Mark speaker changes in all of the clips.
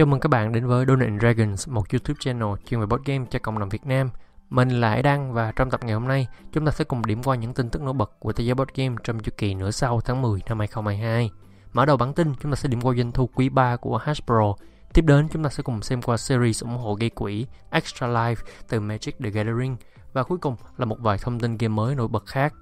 Speaker 1: Chào mừng các bạn đến với Donut Dragons, một YouTube channel chuyên về board game cho cộng đồng Việt Nam. Mình là Hải Đăng và trong tập ngày hôm nay, chúng ta sẽ cùng điểm qua những tin tức nổi bật của thế giới board game trong chu kỳ nửa sau tháng 10 năm 2022. Mở đầu bản tin, chúng ta sẽ điểm qua doanh thu quý 3 của Hasbro. Tiếp đến, chúng ta sẽ cùng xem qua series ủng hộ gây quỹ Extra Life từ Magic the Gathering. Và cuối cùng là một vài thông tin game mới nổi bật khác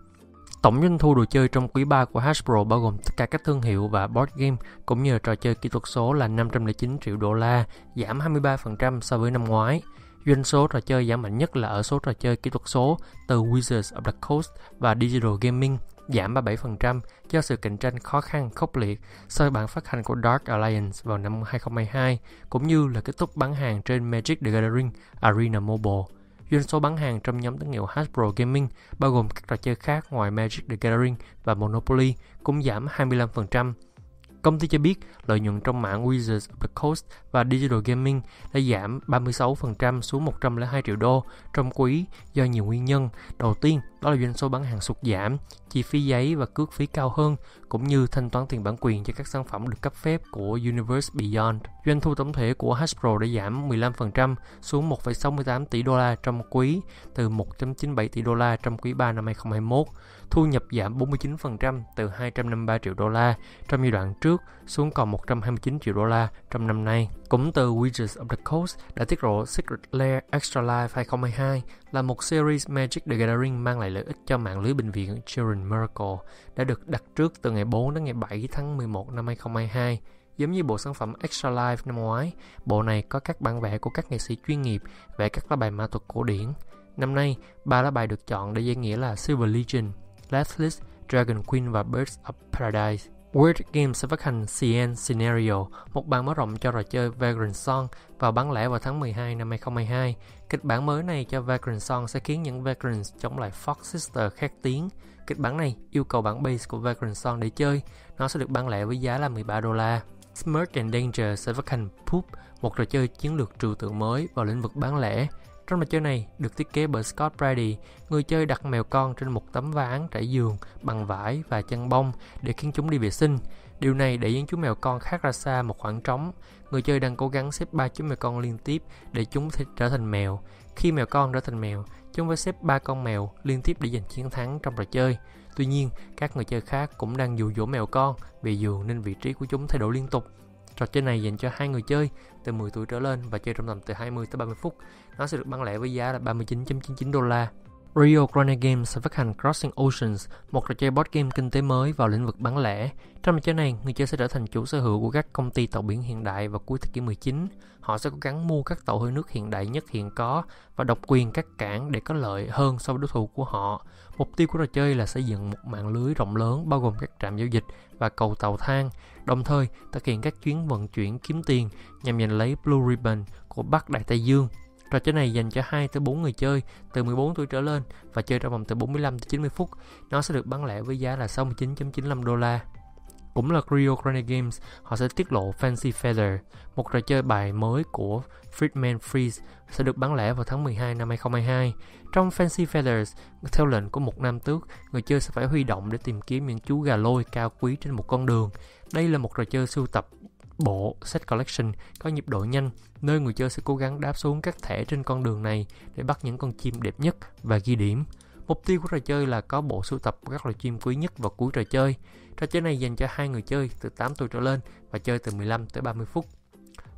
Speaker 1: Tổng doanh thu đồ chơi trong quý 3 của Hasbro bao gồm tất cả các thương hiệu và board game cũng như trò chơi kỹ thuật số là 509 triệu đô la, giảm 23% so với năm ngoái. Doanh số trò chơi giảm mạnh nhất là ở số trò chơi kỹ thuật số từ Wizards of the Coast và Digital Gaming giảm 37% do sự cạnh tranh khó khăn khốc liệt sau bản phát hành của Dark Alliance vào năm 2022 cũng như là kết thúc bán hàng trên Magic the Gathering Arena Mobile Doanh số bán hàng trong nhóm thương hiệu Hasbro Gaming, bao gồm các trò chơi khác ngoài Magic the Gathering và Monopoly, cũng giảm 25%. Công ty cho biết lợi nhuận trong mạng Wizards of the Coast và Digital Gaming đã giảm 36% xuống 102 triệu đô trong quý do nhiều nguyên nhân. Đầu tiên, đó là doanh số bán hàng sụt giảm, chi phí giấy và cước phí cao hơn, cũng như thanh toán tiền bản quyền cho các sản phẩm được cấp phép của Universe Beyond. Doanh thu tổng thể của Hasbro đã giảm 15% xuống 1,68 tỷ đô la trong quý từ 1.97 tỷ đô la trong quý 3 năm 2021 thu nhập giảm 49% từ 253 triệu đô la trong giai đoạn trước xuống còn 129 triệu đô la trong năm nay. Cũng từ Wizards of the Coast đã tiết lộ Secret Lair Extra Life 2022 là một series Magic the Gathering mang lại lợi ích cho mạng lưới bệnh viện Children Miracle đã được đặt trước từ ngày 4 đến ngày 7 tháng 11 năm 2022 giống như bộ sản phẩm Extra Life năm ngoái, bộ này có các bản vẽ của các nghệ sĩ chuyên nghiệp vẽ các lá bài ma thuật cổ điển. Năm nay, ba lá bài được chọn để giải nghĩa là Silver Legion Last Dragon Queen và Birds of Paradise. Weird Games sẽ phát hành CN Scenario, một bản mở rộng cho trò chơi Vagrant Song vào bán lẻ vào tháng 12 năm 2022. Kịch bản mới này cho Vagrant Song sẽ khiến những Vagrants chống lại Fox Sister khác tiếng. Kịch bản này yêu cầu bản base của Vagrant Song để chơi. Nó sẽ được bán lẻ với giá là 13 đô la. Smirk and Danger sẽ phát hành Poop, một trò chơi chiến lược trừu tượng mới vào lĩnh vực bán lẻ. Trong trò chơi này được thiết kế bởi Scott Brady, người chơi đặt mèo con trên một tấm ván trải giường bằng vải và chăn bông để khiến chúng đi vệ sinh. Điều này để những chú mèo con khác ra xa một khoảng trống. Người chơi đang cố gắng xếp ba chú mèo con liên tiếp để chúng thể trở thành mèo. Khi mèo con trở thành mèo, chúng phải xếp ba con mèo liên tiếp để giành chiến thắng trong trò chơi. Tuy nhiên, các người chơi khác cũng đang dụ dỗ mèo con vì dù nên vị trí của chúng thay đổi liên tục Trò chơi này dành cho hai người chơi từ 10 tuổi trở lên và chơi trong tầm từ 20 tới 30 phút. Nó sẽ được bán lẻ với giá là 39.99 đô la. Rio Grande Games sẽ phát hành Crossing Oceans, một trò chơi board game kinh tế mới vào lĩnh vực bán lẻ. Trong trò chơi này, người chơi sẽ trở thành chủ sở hữu của các công ty tàu biển hiện đại vào cuối thế kỷ 19. Họ sẽ cố gắng mua các tàu hơi nước hiện đại nhất hiện có và độc quyền các cảng để có lợi hơn so với đối thủ của họ. Mục tiêu của trò chơi là xây dựng một mạng lưới rộng lớn bao gồm các trạm giao dịch và cầu tàu thang, đồng thời thực hiện các chuyến vận chuyển kiếm tiền nhằm giành lấy Blue Ribbon của Bắc Đại Tây Dương Trò chơi này dành cho 2 tới 4 người chơi từ 14 tuổi trở lên và chơi trong vòng từ 45 tới 90 phút. Nó sẽ được bán lẻ với giá là 69.95 đô la. Cũng là Cryo Crane Games, họ sẽ tiết lộ Fancy Feather, một trò chơi bài mới của Friedman Freeze sẽ được bán lẻ vào tháng 12 năm 2022. Trong Fancy Feathers, theo lệnh của một nam tước, người chơi sẽ phải huy động để tìm kiếm những chú gà lôi cao quý trên một con đường. Đây là một trò chơi sưu tập bộ set collection có nhịp độ nhanh nơi người chơi sẽ cố gắng đáp xuống các thẻ trên con đường này để bắt những con chim đẹp nhất và ghi điểm mục tiêu của trò chơi là có bộ sưu tập các loài chim quý nhất vào cuối trò chơi trò chơi này dành cho hai người chơi từ 8 tuổi trở lên và chơi từ 15 tới 30 phút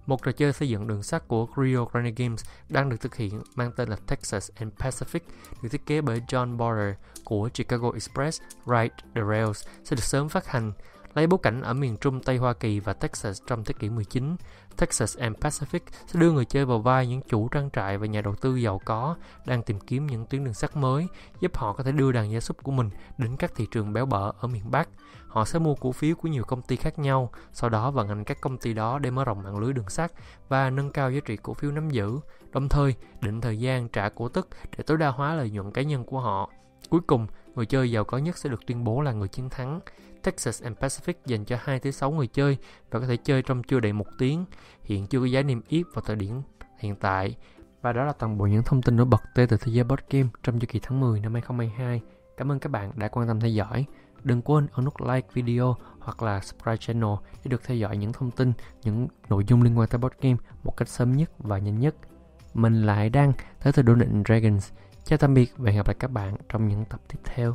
Speaker 1: một trò chơi xây dựng đường sắt của Rio Grande Games đang được thực hiện mang tên là Texas and Pacific, được thiết kế bởi John Border của Chicago Express Ride the Rails sẽ được sớm phát hành Lấy bối cảnh ở miền Trung Tây Hoa Kỳ và Texas trong thế kỷ 19, Texas and Pacific sẽ đưa người chơi vào vai những chủ trang trại và nhà đầu tư giàu có đang tìm kiếm những tuyến đường sắt mới, giúp họ có thể đưa đàn gia súc của mình đến các thị trường béo bở ở miền Bắc. Họ sẽ mua cổ phiếu của nhiều công ty khác nhau, sau đó vận hành các công ty đó để mở rộng mạng lưới đường sắt và nâng cao giá trị cổ phiếu nắm giữ, đồng thời định thời gian trả cổ tức để tối đa hóa lợi nhuận cá nhân của họ. Cuối cùng, Người chơi giàu có nhất sẽ được tuyên bố là người chiến thắng. Texas and Pacific dành cho 2 tới 6 người chơi và có thể chơi trong chưa đầy một tiếng. Hiện chưa có giá niêm yết vào thời điểm hiện tại. Và đó là toàn bộ những thông tin nổi bật tới từ thế giới board game trong chu kỳ tháng 10 năm 2022. Cảm ơn các bạn đã quan tâm theo dõi. Đừng quên ấn nút like video hoặc là subscribe channel để được theo dõi những thông tin, những nội dung liên quan tới board game một cách sớm nhất và nhanh nhất. Mình lại đang tới từ Donut Dragons Chào tạm biệt và hẹn gặp lại các bạn trong những tập tiếp theo.